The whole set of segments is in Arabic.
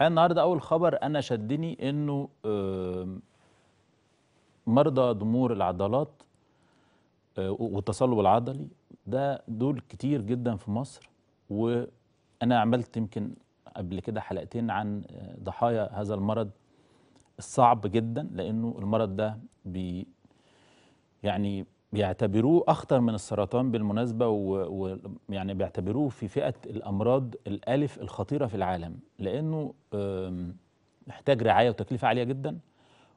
الحقيقه النهارده اول خبر انا شدني انه مرضى ضمور العضلات آه، والتصلب العضلي ده دول كتير جدا في مصر وانا عملت يمكن قبل كده حلقتين عن آه، ضحايا هذا المرض الصعب جدا لانه المرض ده بي يعني بيعتبروه أخطر من السرطان بالمناسبة ويعني بيعتبروه في فئة الأمراض الألف الخطيرة في العالم لأنه محتاج رعاية وتكلفة عالية جدا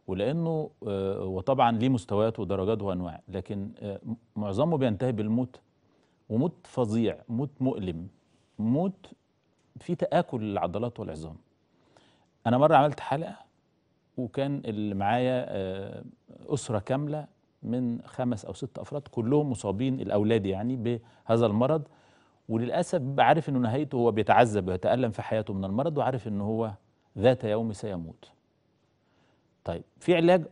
ولأنه آه، وطبعا ليه مستويات ودرجات وأنواع لكن آه، معظمه بينتهي بالموت وموت فظيع موت مؤلم موت في تآكل العضلات والعظام أنا مرة عملت حلقة وكان اللي معايا آه، أسرة كاملة من خمس أو ست أفراد كلهم مصابين الأولاد يعني بهذا المرض وللأسف بيبقى عارف أنه نهايته هو بيتعذب ويتألم في حياته من المرض وعارف أنه هو ذات يوم سيموت طيب في علاج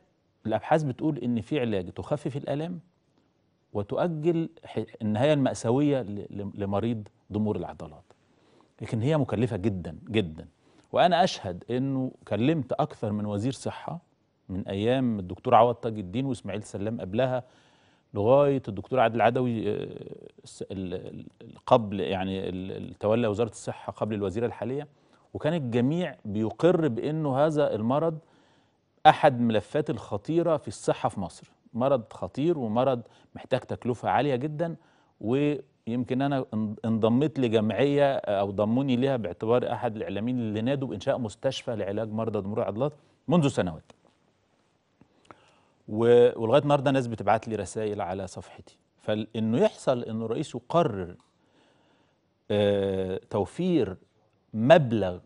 الأبحاث بتقول أن في علاج تخفف الألم وتؤجل النهاية المأساوية لمريض ضمور العضلات لكن هي مكلفة جدا جدا وأنا أشهد أنه كلمت أكثر من وزير صحة من ايام الدكتور عوض تاج الدين واسماعيل سلام قبلها لغايه الدكتور عادل عدوي آه، قبل يعني تولى وزاره الصحه قبل الوزيره الحاليه وكان الجميع بيقر بانه هذا المرض احد ملفات الخطيره في الصحه في مصر مرض خطير ومرض محتاج تكلفه عاليه جدا ويمكن انا انضميت لجمعيه آه، او ضموني ليها باعتبار احد الاعلاميين اللي نادوا بانشاء مستشفى لعلاج مرضى ضمور العضلات منذ سنوات ولغايه النهارده ناس بتبعت لي رسائل على صفحتي فانه يحصل انه الرئيس يقرر آه، توفير مبلغ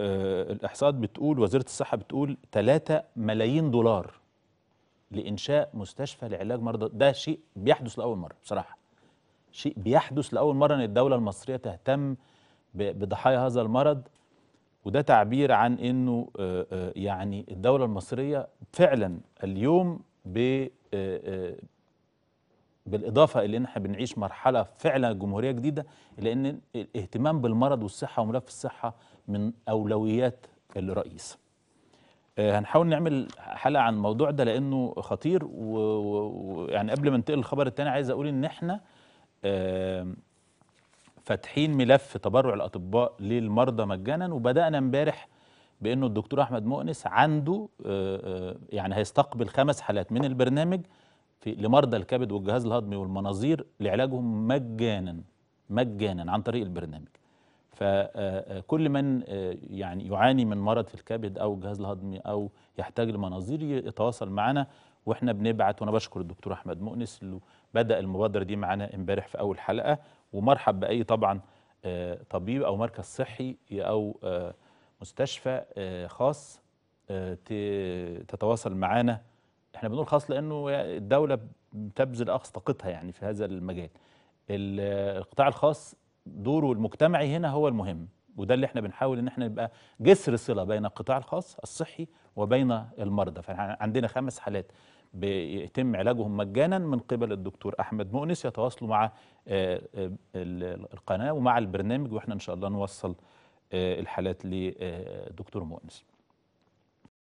آه، الاحصاءات بتقول وزاره الصحه بتقول 3 ملايين دولار لانشاء مستشفى لعلاج مرضى ده شيء بيحدث لاول مره بصراحه شيء بيحدث لاول مره ان الدوله المصريه تهتم بضحايا هذا المرض وده تعبير عن انه آه، آه، يعني الدوله المصريه فعلا اليوم ب آه، بالاضافه الى ان احنا بنعيش مرحله فعلا جمهوريه جديده الا ان الاهتمام بالمرض والصحه وملف الصحه من اولويات الرئيس. هنحاول نعمل حلقه عن الموضوع ده لانه خطير ويعني قبل ما انتقل للخبر الثاني عايز اقول ان احنا فاتحين ملف تبرع الاطباء للمرضى مجانا وبدانا امبارح بانه الدكتور احمد مؤنس عنده آه، آه، يعني هيستقبل خمس حالات من البرنامج في لمرضى الكبد والجهاز الهضمي والمناظير لعلاجهم مجانا مجانا عن طريق البرنامج فكل آه، من يعني يعاني من مرض في الكبد او الجهاز الهضمي او يحتاج لمناظير يتواصل معنا واحنا بنبعت وانا بشكر الدكتور احمد مؤنس اللي بدا المبادره دي معانا امبارح في اول حلقه ومرحب باي طبعا آه، طبيب او مركز صحي او آه، مستشفى آه، خاص تتواصل معانا احنا بنقول خاص لانه الدوله بتبذل اقصى طاقتها يعني في هذا المجال القطاع الخاص دوره المجتمعي هنا هو المهم وده اللي احنا بنحاول ان احنا نبقى جسر صله بين القطاع الخاص الصحي وبين المرضى فاحنا عندنا خمس حالات بيتم علاجهم مجانا من قبل الدكتور احمد مؤنس يتواصلوا مع آه، آه، القناه ومع البرنامج واحنا ان شاء الله نوصل آه، الحالات للدكتور مؤنس